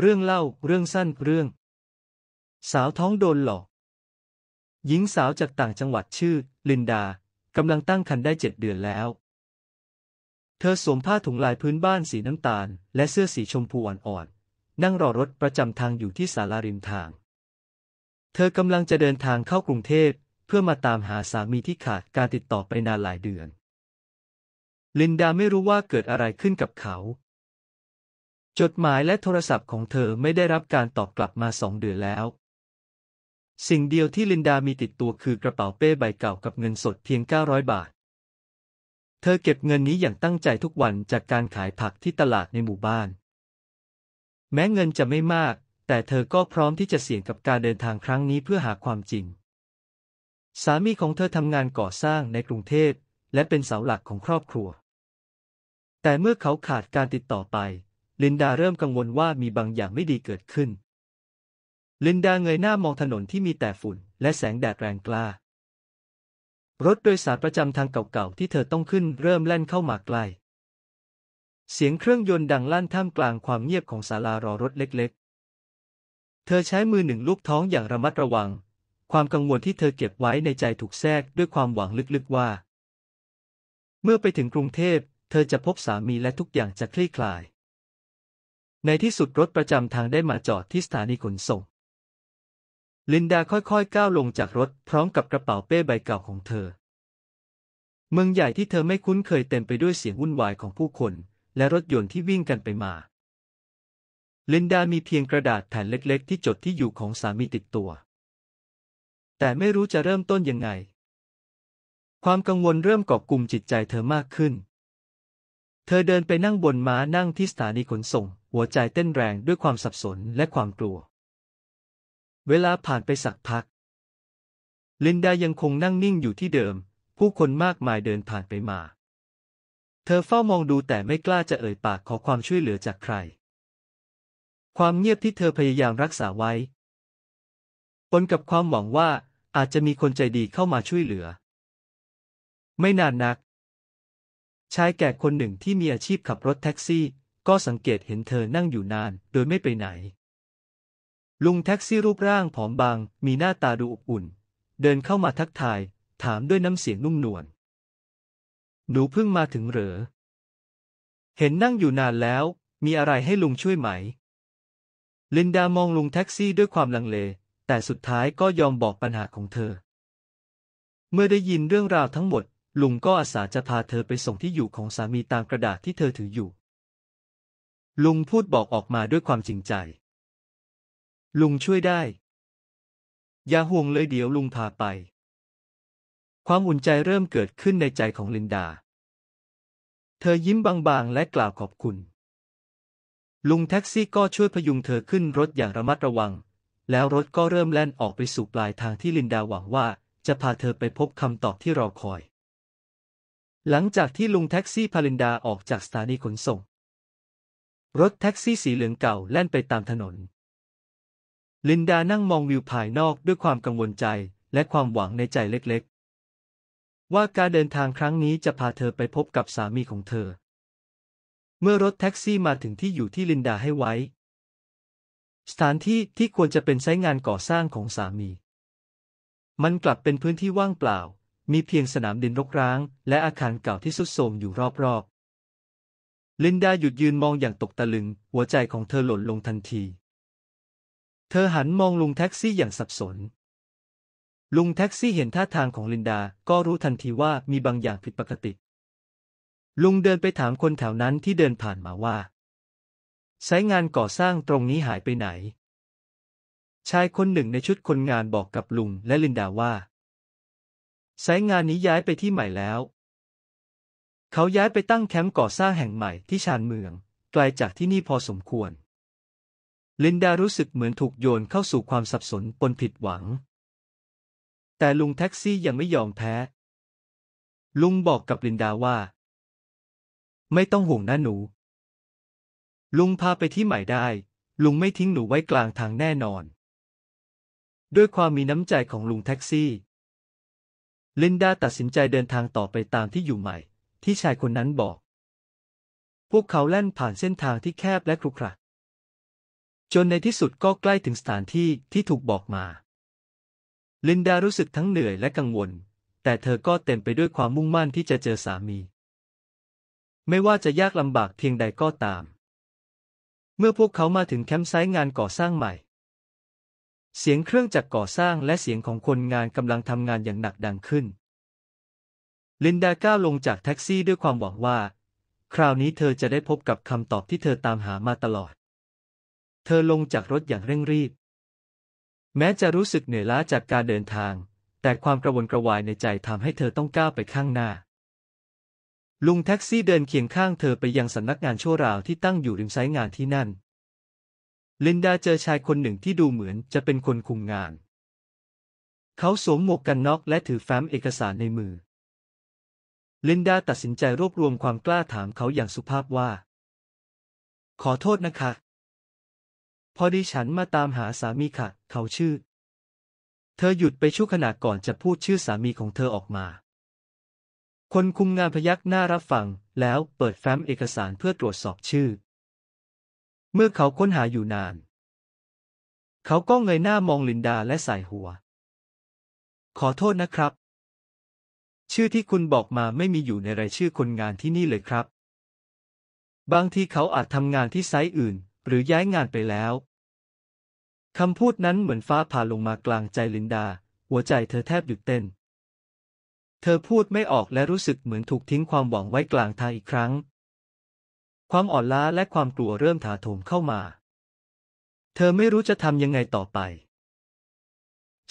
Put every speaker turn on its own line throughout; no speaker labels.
เรื่องเล่าเรื่องสั้นเรื่องสาวท้องโดนหลอก หญิงสาวจากต่างจังหวัดชื่อ ลินดากำลังตั้งครรภ์ได้เจ็ดเดือนแล้ว เธอสวมผ้าถุงลายพื้นบ้านสีน้ำตาล และเสื้อสีชมพูอ่อนๆนั่งรอรถประจำทางอยู่ที่ศาลาริมทาง เธอกำลังจะเดินทางเข้ากรุงเทพเพื่อมาตามหาสามีที่ขาดการติดต่อไปนานหลายเดือน ลินดาไม่รู้ว่าเกิดอะไรขึ้นกับเขาจดหมายและโทรศัพท์ของเธอไม่ได้รับการตอบกลับมาสองเดือนแล้ว สิ่งเดียวที่ลินดามีติดตัวคือกระเป๋าเป้ใบเก่ากับเงินสดเพียง 900 บาท เธอเก็บเงินนี้อย่างตั้งใจทุกวันจากการขายผักที่ตลาดในหมู่บ้าน แม้เงินจะไม่มาก แต่เธอก็พร้อมที่จะเสี่ยงกับการเดินทางครั้งนี้เพื่อหาความจริง สามีของเธอทำงานก่อสร้างในกรุงเทพและเป็นเสาหลักของครอบครัว แต่เมื่อเขาขาดการติดต่อไปลินดาเริ่มกังวลว่ามีบางอย่างไม่ดีเกิดขึ้น ลินดาเงยหน้ามองถนนที่มีแต่ฝุ่นและแสงแดดแรงกล้า รถโดยสารประจำทางเก่าๆที่เธอต้องขึ้นเริ่มแล่นเข้ามาใกล้เสียงเครื่องยนต์ดังลั่นท่ามกลางความเงียบของศาลารอรถเล็กๆ เธอใช้มือหนึ่งลูกท้องอย่างระมัดระวัง ความกังวลที่เธอเก็บไว้ในใจถูกแทรกด้วยความหวังลึกๆว่า เมื่อไปถึงกรุงเทพเธอจะพบสามีและทุกอย่างจะคลี่คลายในที่สุดรถประจำทางได้มาจอดที่สถานีขนส่ง ลินดาค่อยๆก้าวลงจากรถพร้อมกับกระเป๋าเป้ใบเก่าของเธอ เมืองใหญ่ที่เธอไม่คุ้นเคยเต็มไปด้วยเสียงวุ่นวายของผู้คนและรถยนต์ที่วิ่งกันไปมา ลินดามีเพียงกระดาษแผ่นเล็กๆที่จดที่อยู่ของสามีติดตัว แต่ไม่รู้จะเริ่มต้นยังไง ความกังวลเริ่มกอบกลุ่มจิตใจเธอมากขึ้นเธอเดินไปนั่งบนม้านั่งที่สถานีขนส่ง หัวใจเต้นแรงด้วยความสับสนและความกลัว เวลาผ่านไปสักพัก ลินดายังคงนั่งนิ่งอยู่ที่เดิม ผู้คนมากมายเดินผ่านไปมา เธอเฝ้ามองดูแต่ไม่กล้าจะเอ่ยปากขอความช่วยเหลือจากใคร ความเงียบที่เธอพยายามรักษาไว้ปนกับความหวังว่าอาจจะมีคนใจดีเข้ามาช่วยเหลือ ไม่นานนักชายแก่คนหนึ่งที่มีอาชีพขับรถแท็กซี่ก็สังเกตเห็นเธอนั่งอยู่นานโดยไม่ไปไหนลุงแท็กซี่รูปร่างผอมบาง มีหน้าตาดูอบอุ่น เดินเข้ามาทักทาย ถามด้วยน้ำเสียงนุ่มนวลหนูเพิ่งมาถึงเหรอ เห็นนั่งอยู่นานแล้ว มีอะไรให้ลุงช่วยไหมลินดามองลุงแท็กซี่ด้วยความลังเล แต่สุดท้ายก็ยอมบอกปัญหาของเธอ เมื่อได้ยินเรื่องราวทั้งหมดลุงก็อาสาจะพาเธอไปส่งที่อยู่ของสามีตามกระดาษที่เธอถืออยู่ ลุงพูดบอกออกมาด้วยความจริงใจ ลุงช่วยได้ อย่าห่วงเลยเดี๋ยวลุงพาไป ความอุ่นใจเริ่มเกิดขึ้นในใจของลินดา เธอยิ้มบางๆ และกล่าวขอบคุณ ลุงแท็กซี่ก็ช่วยพยุงเธอขึ้นรถอย่างระมัดระวัง แล้วรถก็เริ่มแล่นออกไปสู่ปลายทางที่ลินดาหวังว่า จะพาเธอไปพบคำตอบที่รอคอยหลังจากที่ลุงแท็กซี่พาลินดาออกจากสถานีขนส่ง รถแท็กซี่สีเหลืองเก่าแล่นไปตามถนน ลินดานั่งมองวิวภายนอกด้วยความกังวลใจและความหวังในใจเล็กๆ ว่าการเดินทางครั้งนี้จะพาเธอไปพบกับสามีของเธอ เมื่อรถแท็กซี่มาถึงที่อยู่ที่ลินดาให้ไว้ สถานที่ที่ควรจะเป็นไซต์งานก่อสร้างของสามี มันกลับเป็นพื้นที่ว่างเปล่ามีเพียงสนามดินรกร้าง และอาคารเก่าที่ทรุดโทรมอยู่รอบๆลินดาหยุดยืนมองอย่างตกตะลึง หัวใจของเธอหล่นลงทันที เธอหันมองลุงแท็กซี่อย่างสับสน ลุงแท็กซี่เห็นท่าทางของลินดา ก็รู้ทันทีว่ามีบางอย่างผิดปกติ ลุงเดินไปถามคนแถวนั้นที่เดินผ่านมาว่า สายงานก่อสร้างตรงนี้หายไปไหน ชายคนหนึ่งในชุดคนงานบอกกับลุงและลินดาว่าสายงานนี้ย้ายไปที่ใหม่แล้ว เขาย้ายไปตั้งแคมป์ก่อสร้างแห่งใหม่ที่ชานเมืองไกลจากที่นี่พอสมควร ลินดารู้สึกเหมือนถูกโยนเข้าสู่ความสับสนปนผิดหวัง แต่ลุงแท็กซี่ยังไม่ยอมแพ้ลุงบอกกับลินดาว่า ไม่ต้องห่วงนะหนู ลุงพาไปที่ใหม่ได้ ลุงไม่ทิ้งหนูไว้กลางทางแน่นอน ด้วยความมีน้ำใจของลุงแท็กซี่ลินดาตัดสินใจเดินทางต่อไปตามที่อยู่ใหม่ที่ชายคนนั้นบอก พวกเขาแล่นผ่านเส้นทางที่แคบและครุขระจนในที่สุดก็ใกล้ถึงสถานที่ที่ถูกบอกมา ลินดารู้สึกทั้งเหนื่อยและกังวล แต่เธอก็เต็มไปด้วยความมุ่งมั่นที่จะเจอสามี ไม่ว่าจะยากลำบากเพียงใดก็ตาม เมื่อพวกเขามาถึงแคมป์ไซต์งานก่อสร้างใหม่เสียงเครื่องจักรก่อสร้างและเสียงของคนงานกำลังทำงานอย่างหนักดังขึ้น ลินดาก้าวลงจากแท็กซี่ด้วยความหวังว่า คราวนี้เธอจะได้พบกับคำตอบที่เธอตามหามาตลอด เธอลงจากรถอย่างเร่งรีบแม้จะรู้สึกเหนื่อยล้าจากการเดินทาง แต่ความกระวนกระวายในใจทำให้เธอต้องก้าวไปข้างหน้าลุงแท็กซี่เดินเคียงข้างเธอไปยังสำนักงานชั่วราวที่ตั้งอยู่ริมไซต์งานที่นั่นลินดาเจอชายคนหนึ่งที่ดูเหมือนจะเป็นคนคุมงาน เขาสวมหมวกกันน็อกและถือแฟ้มเอกสารในมือ ลินดาตัดสินใจรวบรวมความกล้าถามเขาอย่างสุภาพว่า ขอโทษนะคะ พอดีฉันมาตามหาสามีค่ะ เขาชื่อ เธอหยุดไปชั่วขณะก่อนจะพูดชื่อสามีของเธอออกมา คนคุมงานพยักหน้ารับฟังแล้วเปิดแฟ้มเอกสารเพื่อตรวจสอบชื่อเมื่อเขาค้นหาอยู่นาน เขาก็เงยหน้ามองลินดาและสายหัว ขอโทษนะครับ ชื่อที่คุณบอกมาไม่มีอยู่ในรายชื่อคนงานที่นี่เลยครับ บางทีเขาอาจทำงานที่ไซต์อื่น หรือย้ายงานไปแล้ว คำพูดนั้นเหมือนฟ้าผ่าลงมากลางใจลินดา หัวใจเธอแทบหยุดเต้น เธอพูดไม่ออกและรู้สึกเหมือนถูกทิ้งความหวังไว้กลางทางอีกครั้งความอ่อนล้าและความกลัวเริ่มถาโถมเข้ามา เธอไม่รู้จะทำยังไงต่อไป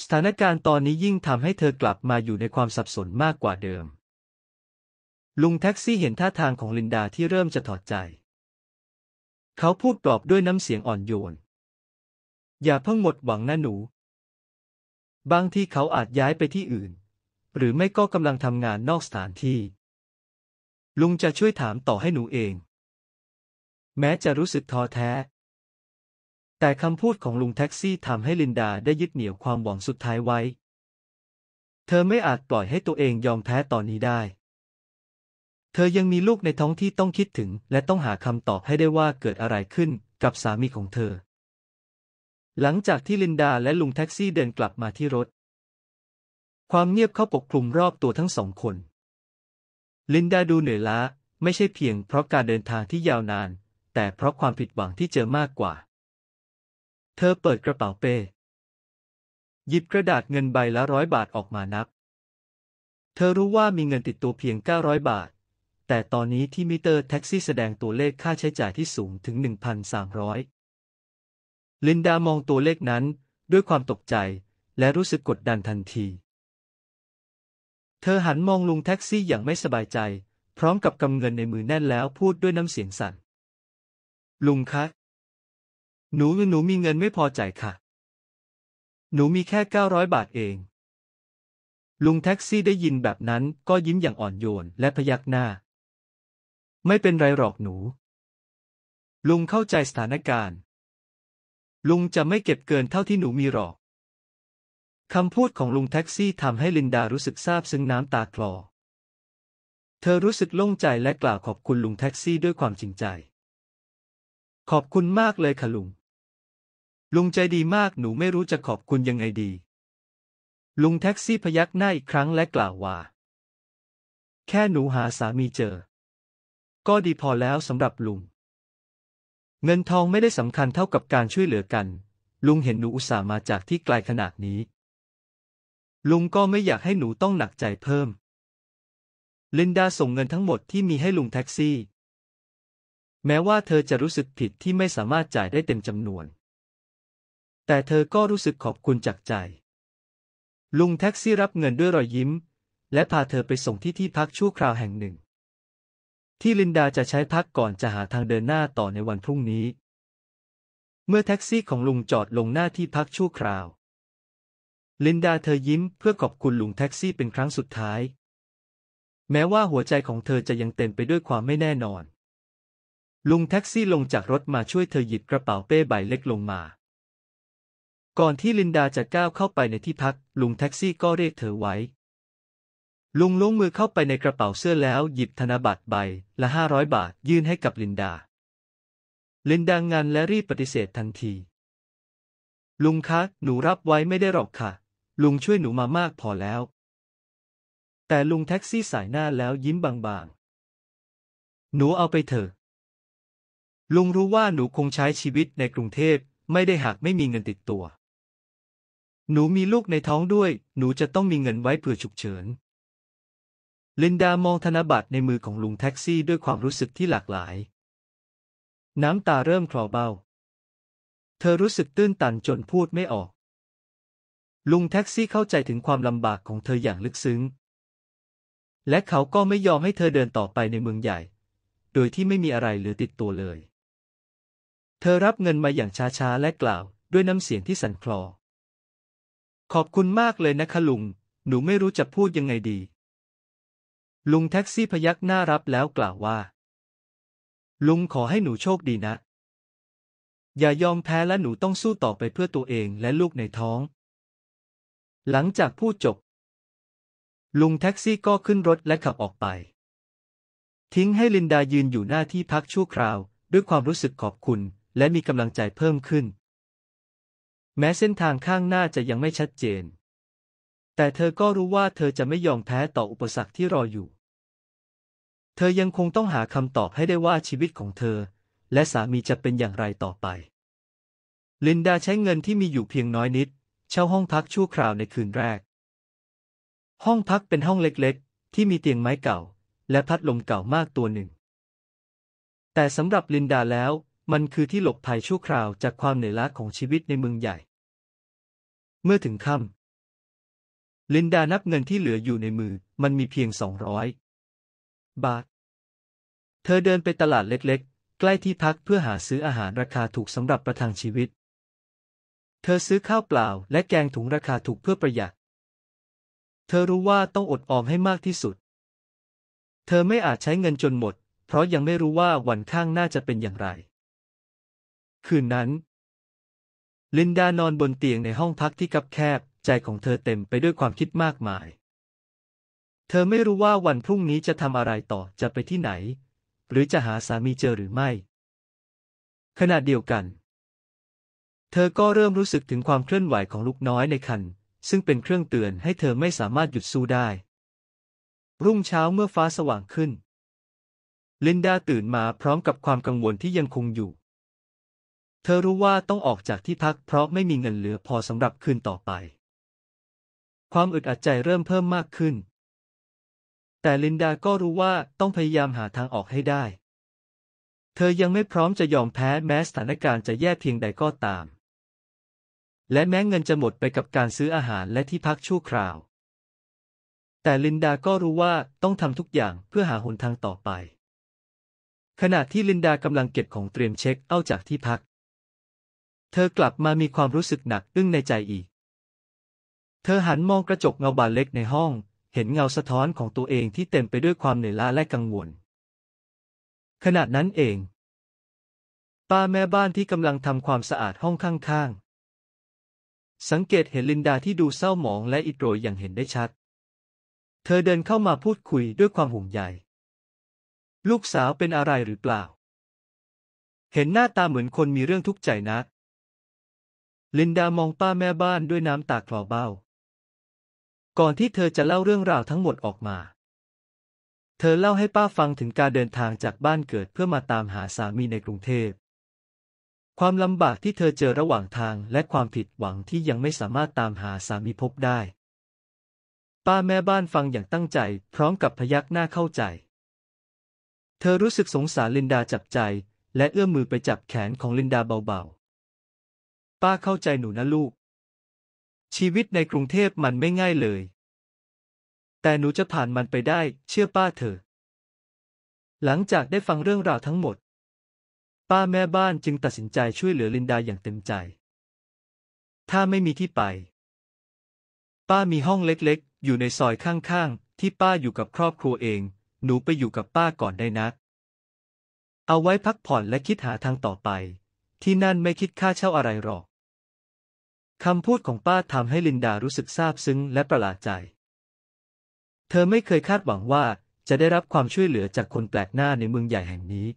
สถานการณ์ตอนนี้ยิ่งทำให้เธอกลับมาอยู่ในความสับสนมากกว่าเดิม ลุงแท็กซี่เห็นท่าทางของลินดาที่เริ่มจะถอดใจ เขาพูดปลอบด้วยน้ำเสียงอ่อนโยน อย่าเพิ่งหมดหวังนะหนู บางที่เขาอาจย้ายไปที่อื่น หรือไม่ก็กำลังทำงานนอกสถานที่ ลุงจะช่วยถามต่อให้หนูเองแม้จะรู้สึกท้อแท้ แต่คำพูดของลุงแท็กซี่ทำให้ลินดาได้ยึดเหนี่ยวความหวังสุดท้ายไว้ เธอไม่อาจปล่อยให้ตัวเองยอมแพ้ตอนนี้ได้ เธอยังมีลูกในท้องที่ต้องคิดถึง และต้องหาคำตอบให้ได้ว่าเกิดอะไรขึ้นกับสามีของเธอ หลังจากที่ลินดาและลุงแท็กซี่เดินกลับมาที่รถ ความเงียบเข้าปกคลุมรอบตัวทั้งสองคน ลินดาดูเหนื่อยล้าไม่ใช่เพียง เพราะการเดินทางที่ยาวนานแต่เพราะความผิดหวังที่เจอมากกว่า เธอเปิดกระเป๋าเป้ หยิบกระดาษเงินใบละร้อยบาทออกมานับ เธอรู้ว่ามีเงินติดตัวเพียง 900 บาท แต่ตอนนี้ที่มิเตอร์แท็กซี่แสดงตัวเลขค่าใช้จ่ายที่สูงถึง 1,300 ลินดามองตัวเลขนั้นด้วยความตกใจและรู้สึกกดดันทันที เธอหันมองลุงแท็กซี่อย่างไม่สบายใจ พร้อมกับกำเงินในมือแน่นแล้วพูดด้วยน้ำเสียงสั่นลุงคะ หนูหนูมีเงินไม่พอจ่ายค่ะ หนูมีแค่เก้าร้อยบาทเอง ลุงแท็กซี่ได้ยินแบบนั้นก็ยิ้มอย่างอ่อนโยนและพยักหน้า ไม่เป็นไรหรอกหนู ลุงเข้าใจสถานการณ์ ลุงจะไม่เก็บเกินเท่าที่หนูมีหรอก คำพูดของลุงแท็กซี่ทำให้ลินดารู้สึกซาบซึ้งน้ำตาคลอ เธอรู้สึกโล่งใจและกล่าวขอบคุณลุงแท็กซี่ด้วยความจริงใจขอบคุณมากเลยค่ะลุง ลุงใจดีมากหนูไม่รู้จะขอบคุณยังไงดี ลุงแท็กซี่พยักหน้าอีกครั้งและกล่าวว่า แค่หนูหาสามีเจอ ก็ดีพอแล้วสำหรับลุง เงินทองไม่ได้สำคัญเท่ากับการช่วยเหลือกัน ลุงเห็นหนูอุตส่าห์มาจากที่ไกลขนาดนี้ ลุงก็ไม่อยากให้หนูต้องหนักใจเพิ่ม ลินดาส่งเงินทั้งหมดที่มีให้ลุงแท็กซี่แม้ว่าเธอจะรู้สึกผิดที่ไม่สามารถจ่ายได้เต็มจำนวน แต่เธอก็รู้สึกขอบคุณจากใจ ลุงแท็กซี่รับเงินด้วยรอยยิ้ม และพาเธอไปส่งที่ที่พักชั่วคราวแห่งหนึ่ง ที่ลินดาจะใช้พักก่อนจะหาทางเดินหน้าต่อในวันพรุ่งนี้ เมื่อแท็กซี่ของลุงจอดลงหน้าที่พักชั่วคราว ลินดาเธอยิ้มเพื่อขอบคุณลุงแท็กซี่เป็นครั้งสุดท้าย แม้ว่าหัวใจของเธอจะยังเต็มไปด้วยความไม่แน่นอนลุงแท็กซี่ลงจากรถมาช่วยเธอหยิบกระเป๋าเป้ใบเล็กลงมา ก่อนที่ลินดาจะก้าวเข้าไปในที่พัก ลุงแท็กซี่ก็เรียกเธอไว้ ลุงล้วงมือเข้าไปในกระเป๋าเสื้อแล้วหยิบธนบัตรใบละห้าร้อยบาทยื่นให้กับลินดา ลินดางานและรีบปฏิเสธทันที ลุงคะ หนูรับไว้ไม่ได้หรอกค่ะลุงช่วยหนูมามากพอแล้ว แต่ลุงแท็กซี่สายหน้าแล้วยิ้มบางๆหนูเอาไปเถอะลุงรู้ว่าหนูคงใช้ชีวิตในกรุงเทพไม่ได้หากไม่มีเงินติดตัว หนูมีลูกในท้องด้วย หนูจะต้องมีเงินไว้เผื่อฉุกเฉินลินดามองธนบัตรในมือของลุงแท็กซี่ด้วยความรู้สึกที่หลากหลาย น้ำตาเริ่มคลอเบ้าเธอรู้สึกตื้นตันจนพูดไม่ออก ลุงแท็กซี่เข้าใจถึงความลำบากของเธออย่างลึกซึ้ง และเขาก็ไม่ยอมให้เธอเดินต่อไปในเมืองใหญ่ โดยที่ไม่มีอะไรเหลือติดตัวเลยเธอรับเงินมาอย่างช้าๆ และกล่าวด้วยน้ำเสียงที่สั่นคลอ ขอบคุณมากเลยนะคะลุง หนูไม่รู้จะพูดยังไงดี ลุงแท็กซี่พยักหน้ารับแล้วกล่าวว่า ลุงขอให้หนูโชคดีนะ อย่ายอมแพ้และหนูต้องสู้ต่อไปเพื่อตัวเองและลูกในท้อง หลังจากพูดจบ ลุงแท็กซี่ก็ขึ้นรถและขับออกไป ทิ้งให้ลินดายืนอยู่หน้าที่พักชั่วคราวด้วยความรู้สึกขอบคุณและมีกำลังใจเพิ่มขึ้น แม้เส้นทางข้างหน้าจะยังไม่ชัดเจน แต่เธอก็รู้ว่าเธอจะไม่ยอมแพ้ต่ออุปสรรคที่รออยู่ เธอยังคงต้องหาคำตอบให้ได้ว่าชีวิตของเธอ และสามีจะเป็นอย่างไรต่อไป ลินดาใช้เงินที่มีอยู่เพียงน้อยนิด เช่าห้องพักชั่วคราวในคืนแรก ห้องพักเป็นห้องเล็กๆ ที่มีเตียงไม้เก่าและพัดลมเก่ามากตัวหนึ่ง แต่สำหรับลินดาแล้วมันคือที่หลบภัยชั่วคราวจากความเหนื่อยล้าของชีวิตในเมืองใหญ่ เมื่อถึงค่ำลินดานับเงินที่เหลืออยู่ในมือ มันมีเพียงสองร้อยบาท เธอเดินไปตลาดเล็กๆ ใกล้ที่พักเพื่อหาซื้ออาหารราคาถูกสำหรับประทังชีวิต เธอซื้อข้าวเปล่าและแกงถุงราคาถูกเพื่อประหยัด เธอรู้ว่าต้องอดออมให้มากที่สุด เธอไม่อาจใช้เงินจนหมด เพราะยังไม่รู้ว่าวันข้างหน้าจะเป็นอย่างไรคืนนั้นลินดานอนบนเตียงในห้องพักที่กับแคบ ใจของเธอเต็มไปด้วยความคิดมากมาย เธอไม่รู้ว่าวันพรุ่งนี้จะทำอะไรต่อจะไปที่ไหน หรือจะหาสามีเจอหรือไม่ขณะเดียวกัน เธอก็เริ่มรู้สึกถึงความเคลื่อนไหวของลูกน้อยในคันซึ่งเป็นเครื่องเตือนให้เธอไม่สามารถหยุดสู้ได้ รุ่งเช้าเมื่อฟ้าสว่างขึ้นลินดาตื่นมาพร้อมกับความกังวลที่ยังคงอยู่เธอรู้ว่าต้องออกจากที่พักเพราะไม่มีเงินเหลือพอสำหรับคืนต่อไป ความอึดอัดใจเริ่มเพิ่มมากขึ้น แต่ลินดาก็รู้ว่าต้องพยายามหาทางออกให้ได้ เธอยังไม่พร้อมจะยอมแพ้แม้สถานการณ์จะแย่เพียงใดก็ตาม และแม้เงินจะหมดไปกับการซื้ออาหารและที่พักชั่วคราว แต่ลินดาก็รู้ว่าต้องทำทุกอย่างเพื่อหาหนทางต่อไป ขณะที่ลินดากำลังเก็บของเตรียมเช็คเอาจากที่พักเธอกลับมามีความรู้สึกหนักอึ้งในใจอีก เธอหันมองกระจกเงาบานเล็กในห้อง เห็นเงาสะท้อนของตัวเองที่เต็มไปด้วยความเหนื่อยล้าและกังวล ขณะนั้นเอง ป้าแม่บ้านที่กำลังทำความสะอาดห้องข้างๆ สังเกตเห็นลินดาที่ดูเศร้าหมองและอิดโรยอย่างเห็นได้ชัด เธอเดินเข้ามาพูดคุยด้วยความห่วงใยลูกสาวเป็นอะไรหรือเปล่า เห็นหน้าตาเหมือนคนมีเรื่องทุกข์ใจนักลินดามองป้าแม่บ้านด้วยน้ำตาคลอเบ้า ก่อนที่เธอจะเล่าเรื่องราวทั้งหมดออกมา เธอเล่าให้ป้าฟังถึงการเดินทางจากบ้านเกิดเพื่อมาตามหาสามีในกรุงเทพความลำบากที่เธอเจอระหว่างทางและความผิดหวังที่ยังไม่สามารถตามหาสามีพบได้ ป้าแม่บ้านฟังอย่างตั้งใจ พร้อมกับพยักหน้าเข้าใจ เธอรู้สึกสงสารลินดาจับใจ และเอื้อมมือไปจับแขนของลินดาเบาๆป้าเข้าใจหนูนะลูก ชีวิตในกรุงเทพมันไม่ง่ายเลย แต่หนูจะผ่านมันไปได้ เชื่อป้าเถอะ หลังจากได้ฟังเรื่องราวทั้งหมด ป้าแม่บ้านจึงตัดสินใจช่วยเหลือลินดาอย่างเต็มใจ ถ้าไม่มีที่ไป ป้ามีห้องเล็กๆ อยู่ในซอยข้างๆ ที่ป้าอยู่กับครอบครัวเอง หนูไปอยู่กับป้าก่อนได้นะ เอาไว้พักผ่อนและคิดหาทางต่อไป ที่นั่นไม่คิดค่าเช่าอะไรหรอกคำพูดของป้าทำให้ลินดารู้สึกซาบซึ้งและประหลาดใจ เธอไม่เคยคาดหวังว่าจะได้รับความช่วยเหลือจากคนแปลกหน้าในเมืองใหญ่แห่งนี้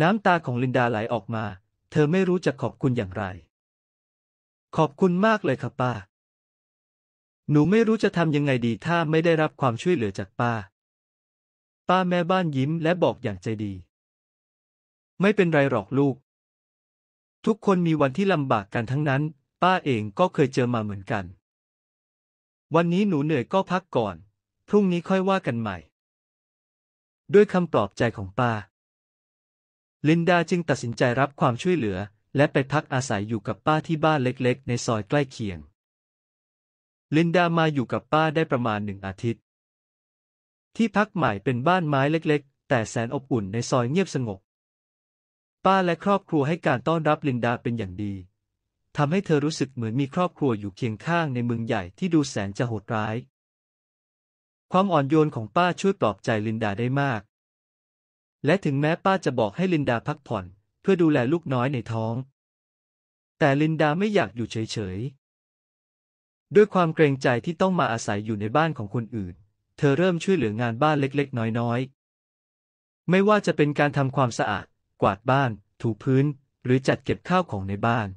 น้ำตาของลินดาไหลออกมา เธอไม่รู้จะขอบคุณอย่างไร ขอบคุณมากเลยค่ะป้า หนูไม่รู้จะทำยังไงดีถ้าไม่ได้รับความช่วยเหลือจากป้า ป้าแม่บ้านยิ้มและบอกอย่างใจดี ไม่เป็นไรหรอกลูกทุกคนมีวันที่ลำบากกันทั้งนั้น ป้าเองก็เคยเจอมาเหมือนกัน วันนี้หนูเหนื่อยก็พักก่อน พรุ่งนี้ค่อยว่ากันใหม่ ด้วยคำปลอบใจของป้าลินดาจึงตัดสินใจรับความช่วยเหลือ และไปพักอาศัยอยู่กับป้าที่บ้านเล็ก ๆ ในซอยใกล้เคียงลินดามาอยู่กับป้าได้ประมาณหนึ่งอาทิตย์ ที่พักใหม่เป็นบ้านไม้เล็ก ๆ แต่แสนอบอุ่นในซอยเงียบสงบป้าและครอบครัวให้การต้อนรับลินดาเป็นอย่างดี ทำให้เธอรู้สึกเหมือนมีครอบครัวอยู่เคียงข้างในเมืองใหญ่ที่ดูแสนจะโหดร้าย ความอ่อนโยนของป้าช่วยปลอบใจลินดาได้มาก และถึงแม้ป้าจะบอกให้ลินดาพักผ่อนเพื่อดูแลลูกน้อยในท้อง แต่ลินดาไม่อยากอยู่เฉยๆ ด้วยความเกรงใจที่ต้องมาอาศัยอยู่ในบ้านของคนอื่น เธอเริ่มช่วยเหลืองานบ้านเล็กๆ น้อยๆ ไม่ว่าจะเป็นการทำความสะอาดกวาดบ้าน ถูพื้น หรือจัดเก็บข้าวของในบ้าน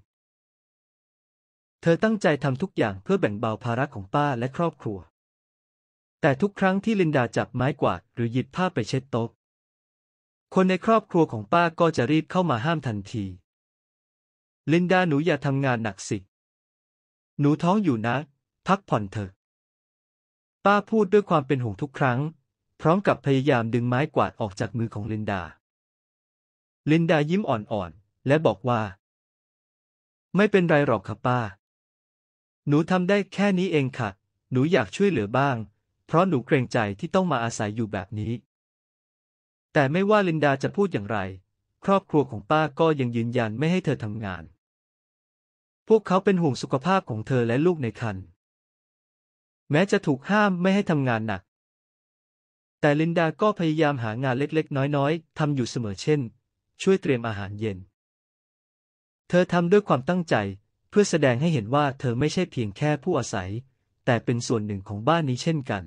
เธอตั้งใจทำทุกอย่างเพื่อแบ่งเบาภาระของป้าและครอบครัว แต่ทุกครั้งที่ลินดาจับไม้กวาดหรือหยิบผ้าไปเช็ดโต๊ะ คนในครอบครัวของป้าก็จะรีบเข้ามาห้ามทันที ลินดาหนูอย่าทำงานหนักสิ หนูท้องอยู่นะ พักผ่อนเถอะ ป้าพูดด้วยความเป็นห่วงทุกครั้ง พร้อมกับพยายามดึงไม้กวาดออกจากมือของลินดาลินดายิ้มอ่อนๆ และบอกว่า ไม่เป็นไรหรอกค่ะป้า หนูทำได้แค่นี้เองค่ะหนูอยากช่วยเหลือบ้าง เพราะหนูเกรงใจที่ต้องมาอาศัยอยู่แบบนี้ แต่ไม่ว่าลินดาจะพูดอย่างไร ครอบครัวของป้าก็ยังยืนยันไม่ให้เธอทำงาน พวกเขาเป็นห่วงสุขภาพของเธอและลูกในครรภ์แม้จะถูกห้ามไม่ให้ทำงานหนัก แต่ลินดาก็พยายามหางานเล็กๆน้อยๆทำอยู่เสมอเช่นช่วยเตรียมอาหารเย็น เธอทำด้วยความตั้งใจเพื่อแสดงให้เห็นว่าเธอไม่ใช่เพียงแค่ผู้อาศัย แต่เป็นส่วนหนึ่งของบ้านนี้เช่นกัน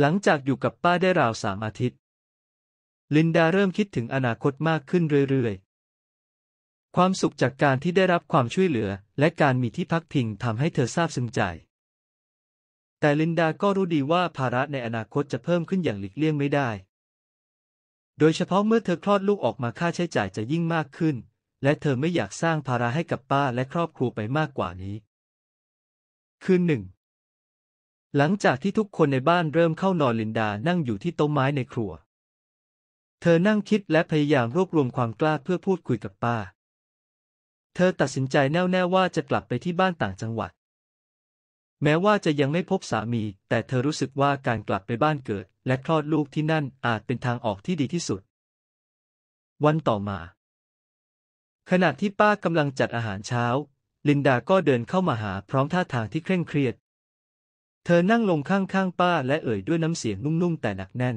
หลังจากอยู่กับป้าได้ราวสามอาทิตย์ ลินดาเริ่มคิดถึงอนาคตมากขึ้นเรื่อยๆ ความสุขจากการที่ได้รับความช่วยเหลือ และการมีที่พักพิงทำให้เธอซาบซึ้งใจ แต่ลินดาก็รู้ดีว่าภาระในอนาคตจะเพิ่มขึ้นอย่างหลีกเลี่ยงไม่ได้โดยเฉพาะเมื่อเธอคลอดลูกออกมาค่าใช้จ่ายจะยิ่งมากขึ้น และเธอไม่อยากสร้างภาระให้กับป้าและครอบครัวไปมากกว่านี้คืนหนึ่งหลังจากที่ทุกคนในบ้านเริ่มเข้านอนลินดานั่งอยู่ที่โต๊ะไม้ในครัว เธอนั่งคิดและพยายามรวบรวมความกล้าเพื่อพูดคุยกับป้า เธอตัดสินใจแน่วแน่ว่าจะกลับไปที่บ้านต่างจังหวัดแม้ว่าจะยังไม่พบสามี แต่เธอรู้สึกว่าการกลับไปบ้านเกิด และคลอดลูกที่นั่นอาจเป็นทางออกที่ดีที่สุด วันต่อมา ขณะที่ป้ากำลังจัดอาหารเช้า ลินดาก็เดินเข้ามาหาพร้อมท่าทางที่เคร่งเครียด เธอนั่งลงข้างๆ ป้า และเอ่ยด้วยน้ำเสียงนุ่มๆแต่หนักแน่น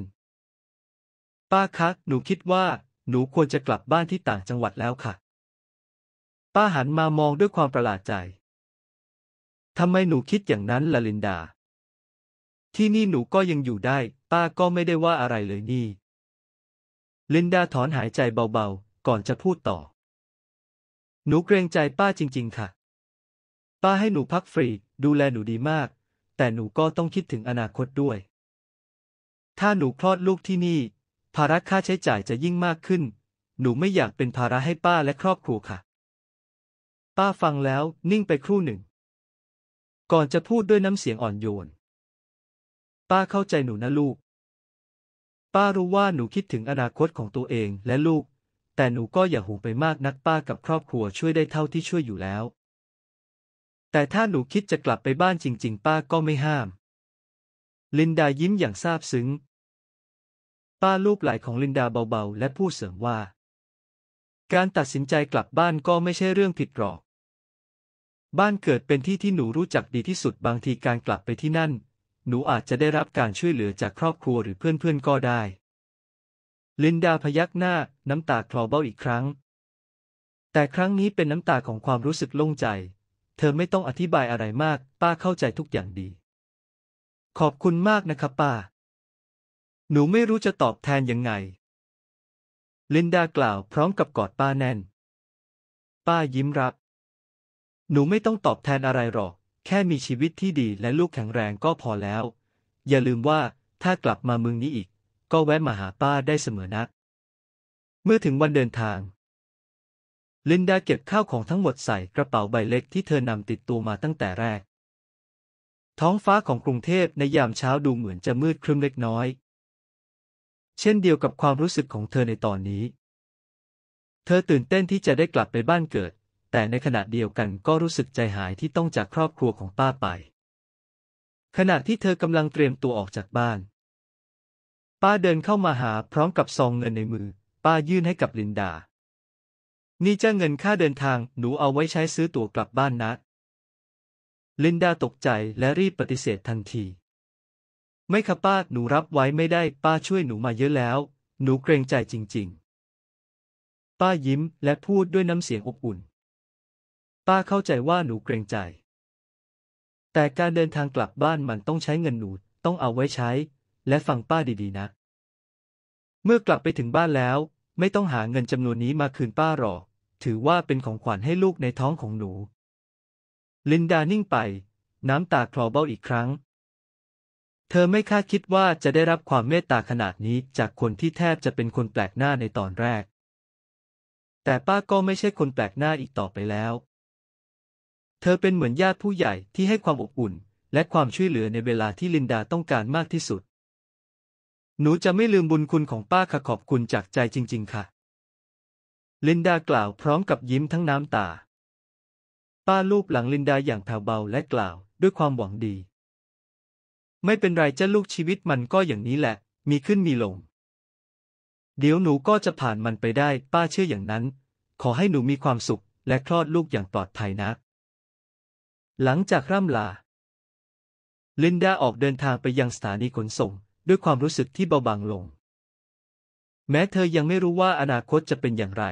ป้าคะหนูคิดว่า หนูควรจะกลับบ้านที่ต่างจังหวัดแล้วค่ะ ป้าหันมามองด้วยความประหลาดใจทำไมหนูคิดอย่างนั้นล่ะลินดา ที่นี่หนูก็ยังอยู่ได้ ป้าก็ไม่ได้ว่าอะไรเลยนี่ลินดาถอนหายใจเบาๆ ก่อนจะพูดต่อ หนูเกรงใจป้าจริงๆค่ะ ป้าให้หนูพักฟรีดูแลหนูดีมาก แต่หนูก็ต้องคิดถึงอนาคตด้วย ถ้าหนูคลอดลูกที่นี่ภาระค่าใช้จ่ายจะยิ่งมากขึ้น หนูไม่อยากเป็นภาระให้ป้าและครอบครัวค่ะ ป้าฟังแล้วนิ่งไปครู่หนึ่งก่อนจะพูดด้วยน้ำเสียงอ่อนโยน ป้าเข้าใจหนูนะลูก ป้ารู้ว่าหนูคิดถึงอนาคตของตัวเองและลูก แต่หนูก็อย่าหูไปมากนักป้ากับครอบครัวช่วยได้เท่าที่ช่วยอยู่แล้ว แต่ถ้าหนูคิดจะกลับไปบ้านจริง ๆ ป้าก็ไม่ห้าม ลินดายิ้มอย่างซาบซึ้งป้าลูบไหล่ของลินดาเบา ๆ และพูดเสริมว่า การตัดสินใจกลับบ้านก็ไม่ใช่เรื่องผิดหรอกบ้านเกิดเป็นที่ที่หนูรู้จักดีที่สุดบางทีการกลับไปที่นั่น หนูอาจจะได้รับการช่วยเหลือจากครอบครัวหรือเพื่อน ๆก็ได้ลินดาพยักหน้าน้ำตาคลอเบ้าอีกครั้ง แต่ครั้งนี้เป็นน้ำตาของความรู้สึกโล่งใจ เธอไม่ต้องอธิบายอะไรมาก ป้าเข้าใจทุกอย่างดี ขอบคุณมากนะครับป้า หนูไม่รู้จะตอบแทนยังไงลินดากล่าวพร้อมกับกอดป้าแน่น ป้ายิ้มรับหนูไม่ต้องตอบแทนอะไรหรอก แค่มีชีวิตที่ดีและลูกแข็งแรงก็พอแล้ว อย่าลืมว่าถ้ากลับมาเมืองนี้อีก ก็แวะมาหาป้าได้เสมอนะ เมื่อถึงวันเดินทาง ลินดาเก็บข้าวของทั้งหมดใส่กระเป๋าใบเล็กที่เธอนำติดตัวมาตั้งแต่แรก ท้องฟ้าของกรุงเทพในยามเช้าดูเหมือนจะมืดครึ้มเล็กน้อย เช่นเดียวกับความรู้สึกของเธอในตอนนี้ เธอตื่นเต้นที่จะได้กลับไปบ้านเกิดแต่ในขณะเดียวกันก็รู้สึกใจหายที่ต้องจากครอบครัวของป้าไป ขณะที่เธอกำลังเตรียมตัวออกจากบ้าน ป้าเดินเข้ามาหาพร้อมกับซองเงินในมือ ป้ายื่นให้กับลินดา นี่จ้าเงินค่าเดินทางหนูเอาไว้ใช้ซื้อตั๋วกลับบ้านนะ ลินดาตกใจและรีบปฏิเสธทันที ไม่ค่ะป้าหนูรับไว้ไม่ได้ป้าช่วยหนูมาเยอะแล้ว หนูเกรงใจจริงๆ ป้ายิ้มและพูดด้วยน้ำเสียงอบอุ่นป้าเข้าใจว่าหนูเกรงใจ แต่การเดินทางกลับบ้านมันต้องใช้เงินหนู ต้องเอาไว้ใช้ และฟังป้าดีๆนะ เมื่อกลับไปถึงบ้านแล้ว ไม่ต้องหาเงินจำนวนนี้มาคืนป้าหรอก ถือว่าเป็นของขวัญให้ลูกในท้องของหนู ลินดานิ่งไป น้ำตาคลอเบ้าอีกครั้ง เธอไม่คาดคิดว่าจะได้รับความเมตตาขนาดนี้จากคนที่แทบจะเป็นคนแปลกหน้าในตอนแรก แต่ป้าก็ไม่ใช่คนแปลกหน้าอีกต่อไปแล้วธอเป็นเหมือนญาติผู้ใหญ่ที่ให้ความอบอุ่น และความช่วยเหลือในเวลาที่ลินดาต้องการมากที่สุด หนูจะไม่ลืมบุญคุณของป้าค่ะขอบคุณจากใจจริง ๆค่ะ ลินดากล่าวพร้อมกับยิ้มทั้งน้ำตา ป้าลูบหลังลินดาอย่างแผ่วเบาและกล่าว ด้วยความหวังดี ไม่เป็นไรเจ้าลูกชีวิตมันก็อย่างนี้แหละ มีขึ้นมีลง เดี๋ยวหนูก็จะผ่านมันไปได้ป้าเชื่ออย่างนั้น ขอให้หนูมีความสุขและคลอดลูกอย่างปลอดภัยนะักหลังจากร่ำลาลินดาออกเดินทางไปยังสถานีขนส่งด้วยความรู้สึกที่เบาบางลง แม้เธอยังไม่รู้ว่าอนาคตจะเป็นอย่างไร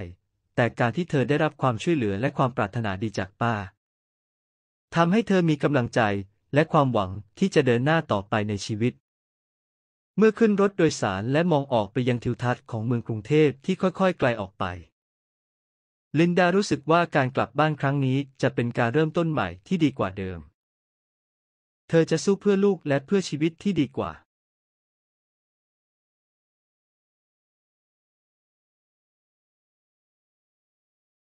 แต่การที่เธอได้รับความช่วยเหลือและความปรารถนาดีจากป้าทำให้เธอมีกำลังใจและความหวังที่จะเดินหน้าต่อไปในชีวิต เมื่อขึ้นรถโดยสารและมองออกไปยังทิวทัศน์ของเมืองกรุงเทพที่ค่อยๆไกลออกไปลินดารู้สึกว่าการกลับบ้านครั้งนี้จะเป็นการเริ่มต้นใหม่ที่ดีกว่าเดิม เธอจะสู้เพื่อลูกและเพื่อชีวิตที่ดีกว่า